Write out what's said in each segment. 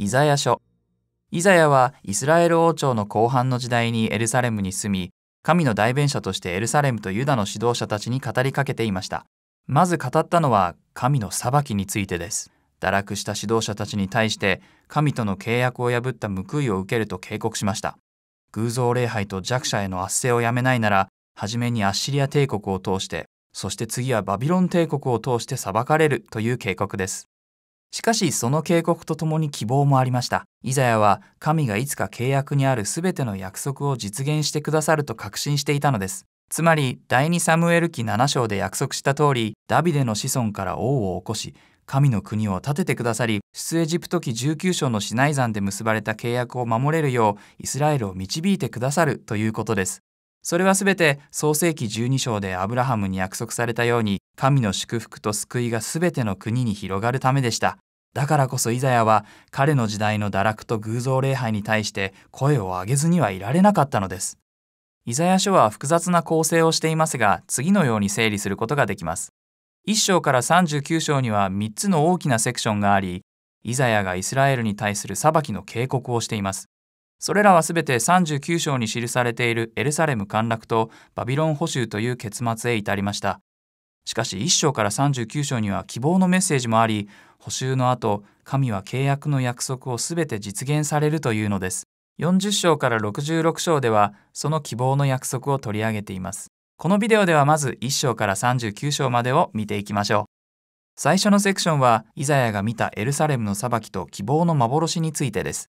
イザヤ書イザヤはイスラエル王朝の後半の時代にエルサレムに住み神の代弁者としてエルサレムとユダの指導者たちに語りかけていましたまず語ったのは神の裁きについてです堕落した指導者たちに対して神との契約を破った報いを受けると警告しました偶像礼拝と弱者への圧政をやめないなら初めにアッシリア帝国を通してそして次はバビロン帝国を通して裁かれるという警告ですしかしその警告とともに希望もありました。イザヤは神がいつか契約にあるすべての約束を実現してくださると確信していたのです。つまり第二サムエル記7章で約束した通りダビデの子孫から王を起こし神の国を建ててくださり出エジプト記19章のシナイ山で結ばれた契約を守れるようイスラエルを導いてくださるということですそれはすべて創世紀12章でアブラハムに約束されたように神の祝福と救いがすべての国に広がるためでした。だからこそイザヤは彼の時代の堕落と偶像礼拝に対して声を上げずにはいられなかったのです。イザヤ書は複雑な構成をしていますが次のように整理することができます。1章から39章には3つの大きなセクションがあり、イザヤがイスラエルに対する裁きの警告をしています。それらはすべて39章に記されているエルサレム陥落とバビロン捕囚という結末へ至りました。しかし1章から39章には希望のメッセージもあり、捕囚の後、神は契約の約束をすべて実現されるというのです。40章から66章では、その希望の約束を取り上げています。このビデオではまず1章から39章までを見ていきましょう。最初のセクションは、イザヤが見たエルサレムの裁きと希望の幻についてです。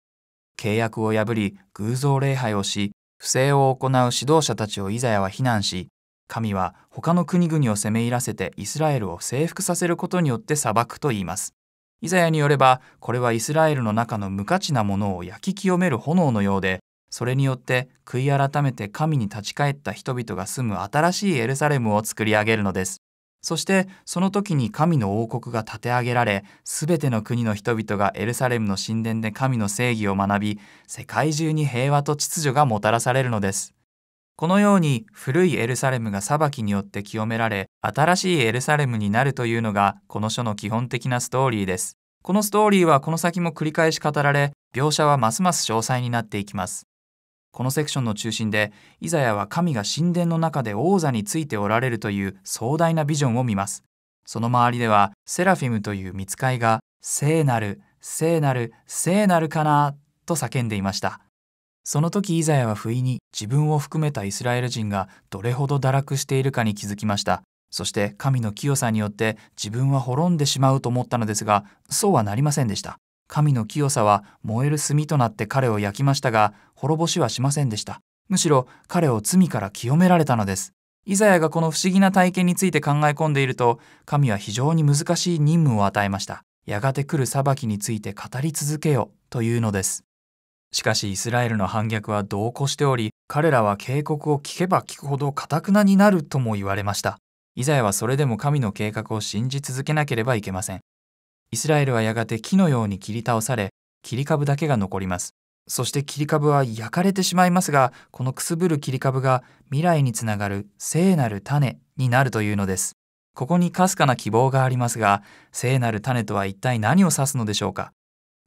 契約を破り偶像礼拝をし不正を行う指導者たちをイザヤは非難し神は他の国々を攻め入らせてイスラエルを征服させることによって裁くと言いますイザヤによればこれはイスラエルの中の無価値なものを焼き清める炎のようでそれによって悔い改めて神に立ち返った人々が住む新しいエルサレムを作り上げるのですそしてその時に神の王国が立て上げられすべての国の人々がエルサレムの神殿で神の正義を学び世界中に平和と秩序がもたらされるのですこのように古いエルサレムが裁きによって清められ新しいエルサレムになるというのがこの書の基本的なストーリーですこのストーリーはこの先も繰り返し語られ描写はますます詳細になっていきますこのセクションの中心でイザヤは神が神殿の中で王座についておられるという壮大なビジョンを見ますその周りではセラフィムという見つかいが「聖なる聖なる聖なるかな」と叫んでいましたその時イザヤは不意に自分を含めたイスラエル人がどれほど堕落しているかに気づきましたそして神の清さによって自分は滅んでしまうと思ったのですがそうはなりませんでした神の清さは燃える炭となって彼を焼きましたが、滅ぼしはしませんでした。むしろ彼を罪から清められたのです。イザヤがこの不思議な体験について考え込んでいると、神は非常に難しい任務を与えました。やがて来る裁きについて語り続けよというのです。しかしイスラエルの反逆は同行しており、彼らは警告を聞けば聞くほど堅くなになるとも言われました。イザヤはそれでも神の計画を信じ続けなければいけません。イスラエルはやがて木のように切り倒され切り株だけが残りますそして切り株は焼かれてしまいますがこのくすぶる切り株が未来につながる聖なる種になるというのですここにかすかな希望がありますが聖なる種とは一体何を指すのでしょうか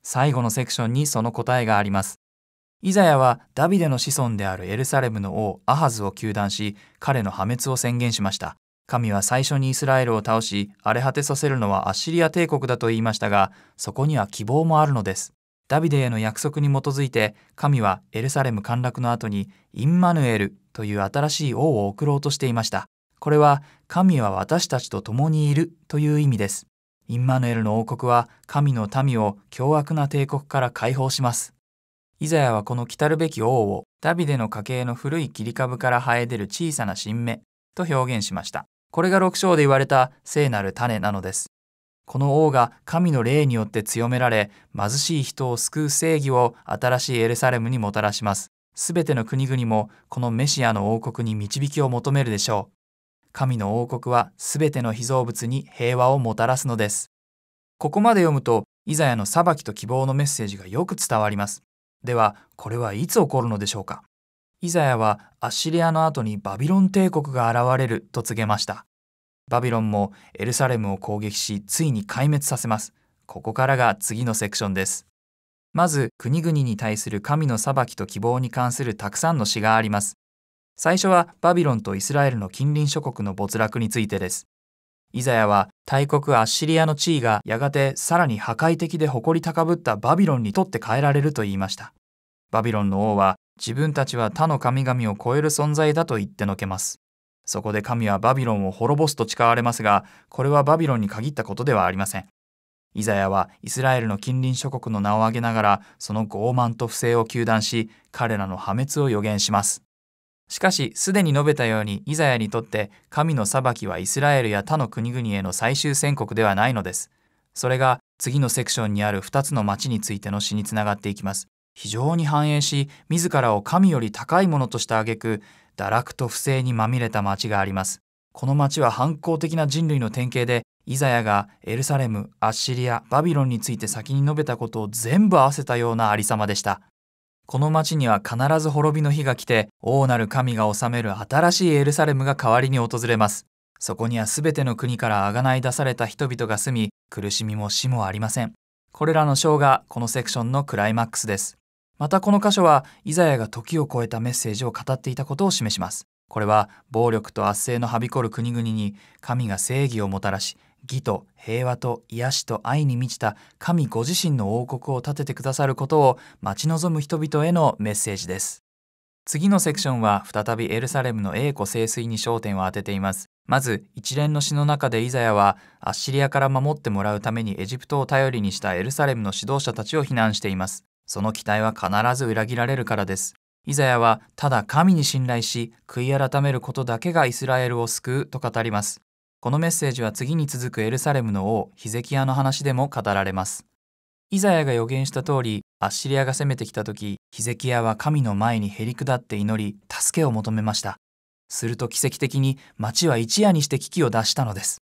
最後のセクションにその答えがありますイザヤはダビデの子孫であるエルサレムの王アハズを糾弾し彼の破滅を宣言しました神は最初にイスラエルを倒し荒れ果てさせるのはアッシリア帝国だと言いましたがそこには希望もあるのですダビデへの約束に基づいて神はエルサレム陥落の後にインマヌエルという新しい王を送ろうとしていましたこれは神は私たちと共にいるという意味ですインマヌエルの王国は神の民を凶悪な帝国から解放しますイザヤはこの来たるべき王をダビデの家系の古い切り株から生え出る小さな新芽と表現しましたこれが6章で言われた聖なる種なのです。この王が神の霊によって強められ、貧しい人を救う正義を新しいエルサレムにもたらします。すべての国々もこのメシアの王国に導きを求めるでしょう。神の王国はすべての被造物に平和をもたらすのです。ここまで読むと、イザヤの裁きと希望のメッセージがよく伝わります。では、これはいつ起こるのでしょうかイザヤはアッシリアの後にバビロン帝国が現れると告げましたバビロンもエルサレムを攻撃しついに壊滅させますここからが次のセクションですまず国々に対する神の裁きと希望に関するたくさんの詩があります最初はバビロンとイスラエルの近隣諸国の没落についてですイザヤは大国アッシリアの地位がやがてさらに破壊的で誇り高ぶったバビロンにとって変えられると言いましたバビロンの王は自分たちは他の神々を超える存在だと言ってのけます。そこで神はバビロンを滅ぼすと誓われますが、これはバビロンに限ったことではありません。イザヤはイスラエルの近隣諸国の名を挙げながら、その傲慢と不正を糾弾し、彼らの破滅を予言します。しかし、すでに述べたように、イザヤにとって神の裁きはイスラエルや他の国々への最終宣告ではないのです。それが次のセクションにある2つの町についての詩につながっていきます。非常に繁栄し自らを神より高いものとした挙句堕落と不正にまみれた町がありますこの町は反抗的な人類の典型でイザヤがエルサレムアッシリアバビロンについて先に述べたことを全部合わせたようなありさまでしたこの町には必ず滅びの日が来て王なる神が治める新しいエルサレムが代わりに訪れますそこには全ての国から贖い出された人々が住み苦しみも死もありませんこれらの章がこのセクションのクライマックスですまたこの箇所はイザヤが時を超えたメッセージを語っていたことを示しますこれは暴力と圧政のはびこる国々に神が正義をもたらし義と平和と癒しと愛に満ちた神ご自身の王国を立ててくださることを待ち望む人々へのメッセージです次のセクションは再びエルサレムの栄枯盛衰に焦点を当てていますまず一連の詩の中でイザヤはアッシリアから守ってもらうためにエジプトを頼りにしたエルサレムの指導者たちを非難していますその期待は必ず裏切られるからです。イザヤはただ神に信頼し悔い改めることだけがイスラエルを救うと語ります。このメッセージは次に続くエルサレムの王ヒゼキヤの話でも語られます。イザヤが予言した通りアッシリアが攻めてきた時ヒゼキヤは神の前にへり下って祈り助けを求めました。すると奇跡的に町は一夜にして危機を脱したのです。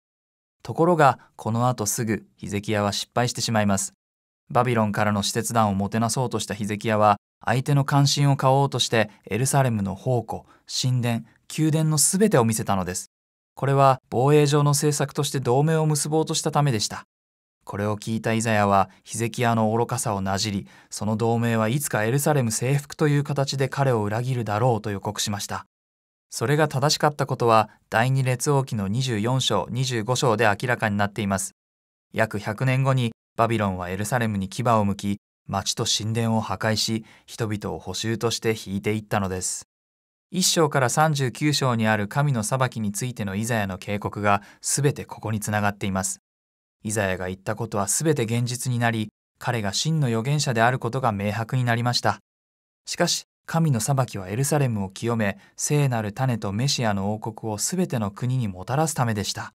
ところがこの後すぐヒゼキヤは失敗してしまいます。バビロンからの使節団をもてなそうとしたヒゼキヤは相手の関心を買おうとしてエルサレムの宝庫神殿宮殿の全てを見せたのですこれは防衛上の政策として同盟を結ぼうとしたためでしたこれを聞いたイザヤはヒゼキヤの愚かさをなじりその同盟はいつかエルサレム征服という形で彼を裏切るだろうと予告しましたそれが正しかったことは第二列王記の24章25章で明らかになっています約100年後にバビロンはエルサレムに牙を向き町と神殿を破壊し人々を捕囚として引いていったのです1章から39章にある神の裁きについてのイザヤの警告が全てここにつながっていますイザヤが言ったことは全て現実になり彼が真の預言者であることが明白になりましたしかし神の裁きはエルサレムを清め聖なる種とメシアの王国を全ての国にもたらすためでした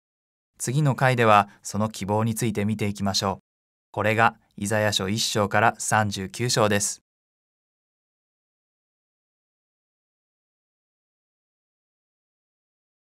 次の回ではその希望について見ていきましょうこれがイザヤ書1章から39章です。